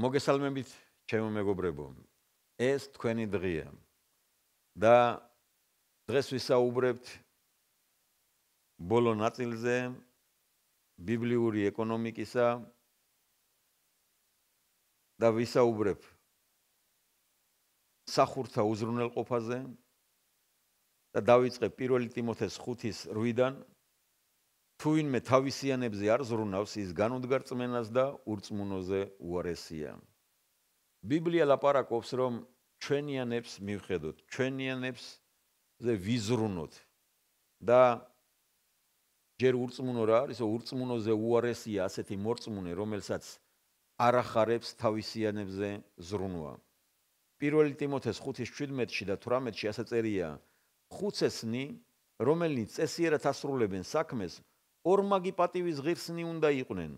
მოგესალმებით ჩემო მეგობრებო ეს თქვენი დღეა და დღეს ვისაუბრებთ ბოლო ნაწილზე ბიბლიური ეკონომიკისა და ვისაუბრებ სახურთა უზრუნველყოფაზე და დავიწყე პირველი ტიმოთეს 5-ის 8-დან თუ ვინმე თავისიანებზე არ ზრუნავს, ის განუდგარწმენას და ურწმუნოზე უარესია. ბიბლია ლაპარაკობს, რომ ჩვენიანებს მივხედოთ, ჩვენიანებს ზე ვიზრუნოთ და ჯერ ურწმუნო რა არის, ურწმუნოზე უარესია ასეთი მორწმუნე, რომელსაც არახარებს თავისიანებზე ზრუნვა. პირველი ტიმოთეს 5:17-ში და 18-ში ასე წერია: ხუცესნი, რომელნი წესიერად ასრულებენ საქმეს, ორმაგი პატივის ღირსნი უნდა იყვნენ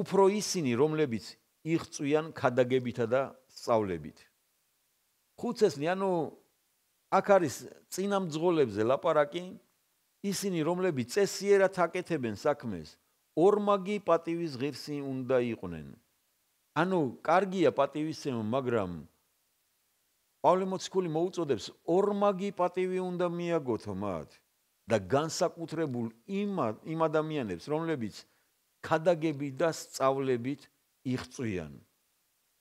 უფრო ისინი რომლებიც იღწვიან ქადაგებითა და სწავლებით ხუცესნი ანუ აქ არის წინამძღოლებზე ლაპარაკი ისინი რომლებიც წესიერად აკეთებენ საქმეს ორმაგი პატივის ღირსი უნდა იყვნენ ანუ კარგია პატივისცემა მაგრამ პავლემოციკული მოუწოდებს ორმაგი პატივი უნდა მიაგოთ მათ და განსაკუთრებულ იმ იმ ადამიანებს, რომლებიც ქადაგებით და სწავლებით იღწვიან.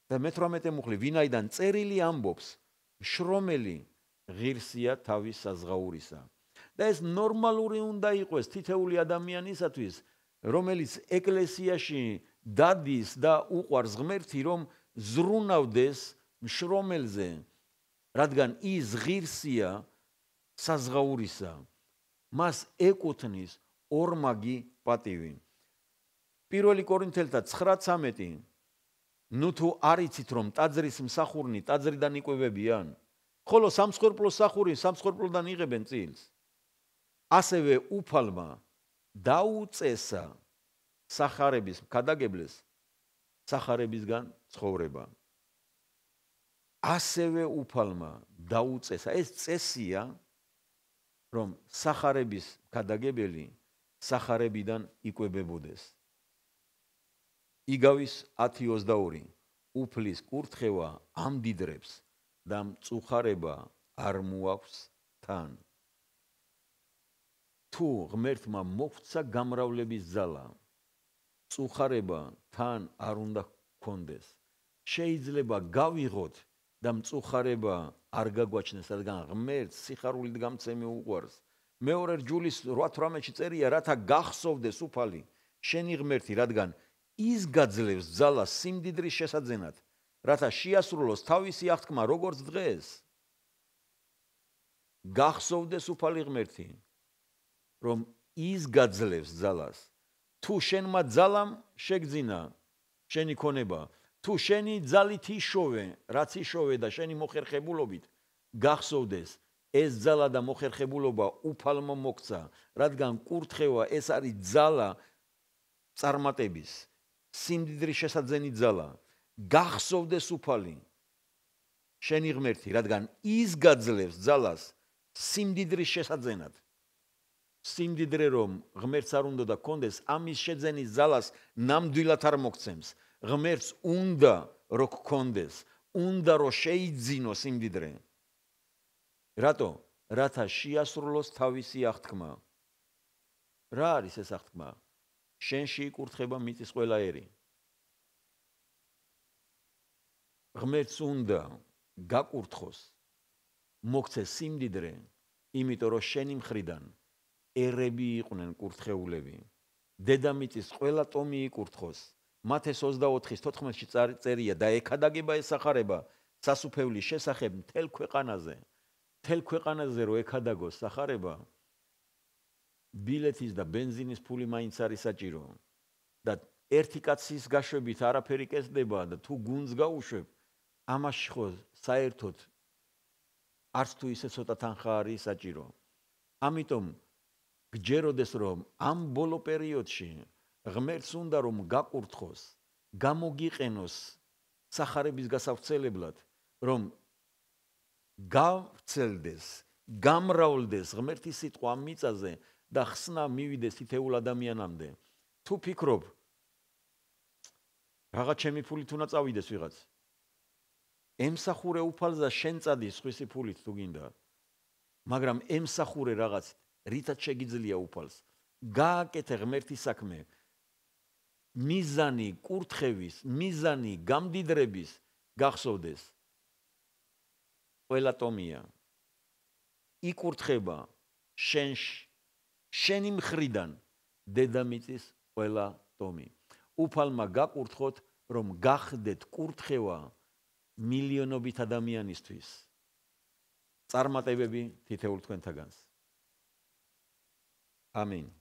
და მე-18 მუხლი, ვინაიდან წერილი ამბობს, შრომელი ღირსია თავის საზღაურისა. და ეს ნორმალური უნდა იყოს თითეული ადამიანისათვის, რომელიც ეკლესიაში დადის და უყვარს ღმერთი, რომ ზრუნავდეს შრომელზე, რადგან ის ღირსია საზღაურისა. მას ეკუთნის ორმაგი პატივი. პირველი კორინთელთა 9:13 ნუ თუ არიცით რომ ტაძრის მსახურნი ტაძრიდან იყვებებიან, ხოლო სამსხურპლო სახური სამსხურპლოდან იღებენ წილს. ასევე უფალმა დაუწესა сахарების გადაგებლეს сахарებისგან ცხოვრება ასევე უფალმა დაუწესა ეს წესია რომ сахарების გადაგებელი сахарებიდან იკვებებოდეს. იგავის 10:22 უფლის კურთხევა ამდიდრებს და მწუხარება არ მოაქვს თან. თუ ღმერთმა მოგცა გამრავლების ძალა, წუხარება თან არ უნდა გქონდეს. შეიძლება გავიღოთ და მწუხარება არ გაგვაჩნდეს, რადგან ღმერთ სიხარულით გამცემი უყურს. მეორე ჯულის 18-ში წერია, რათა გახსოვდეს უფალი შენი ღმერთი, რადგან ის გაძლევს ძალა სიმდიდრის შესაძენად, რათა შეასრულოს თავისი აღთქმა როგორც დღეს. გახსოვდეს უფალი ღმერთი, რომ ის გაძლევს ძალას. თუ შენმა ძალამ შეგძინა შენი ქონება, თუ შენი ძალით იშოვე, რაც იშოვე და შენი მოხერხებულობით გახსოვდეს ეს ძალა და მოხერხებულობა უფალმო მოგცა, რადგან კურთხევა ეს არის ძალა წარმატების, სიმდიდრის შესაძენი ძალა. გახსოვდეს უფალი შენი ღმერთი, რადგან ის გაძლევს ძალას სიმდიდრის შესაძენად. სიმდიდრე რომ ღმერთს არ უნდა და კონდეს ამის შეძენის ძალას ნამდვილად არ მოგცემს. ღმერთს უნდა რო გქონდეს, უნდა რო შეიძინოს იმდიდრე. რატო? რათა შეასრულოს თავისი აღთქმა. რა არის ეს აღთქმა? შენში იკურთხება მიწის ყველა ერი. ღმერთს უნდა გაკურთხოს მოქცეს სიმდიდრე, იმიტომ რომ შენი მხრიდან ერები იყვნენ კურთხეულები. დედამიწის ყველა ტომი იკურთხოს მათეს 24-ის 14-ში წერია და ექადაგება ესახარება სასუფევლის შესახებ მთელ ქვეყანაზე. მთელ ქვეყანაზე რო ექადაგოს სახარება ბილეთის და бенზინის ფული მაინც არის საჭირო და ერთი კაცის გაშვებით არაფერი კესდება და თუ გუნს გაუშვებ ამაში ხო საერთოდ არც თუ ისე ცოტა თანხა არის საჭირო ამიტომ გჯეროდეს რომ ამ ბოლო პერიოდში ღმერთს უნდა რომ გაკურთხოს, გამოგიყენოს сахарების გასავრცელებლად, რომ გავრცელდეს, გამრავლდეს ღმერთის სიტყვა მიწაზე და ხსნა მივიდეს თითეულ ადამიანამდე. თუ ფიქრობ რაღაც ჩემი ფულით უნდა წავიდეს ვიღაც. ემსახურე უფალს და შენ წადის ხვისი ფულით თუ გინდა. მაგრამ ემსახურე რაღაც რითაც შეიძლება უფალს. გააკეთე ღმერთის საქმე. მიზანი კურთხევის, მიზანი გამდიდრების გახსოვდეს. ყველა ტომია იკურთხება შენშ შენი მხრიდან დედამიწის ყველა ტომი. უფალმა გაკურთხოთ, რომ გახდეთ კურთხევა მილიონობით ადამიანისთვის. წარმატებები თითოეულ თქვენთაგანს. ამინ.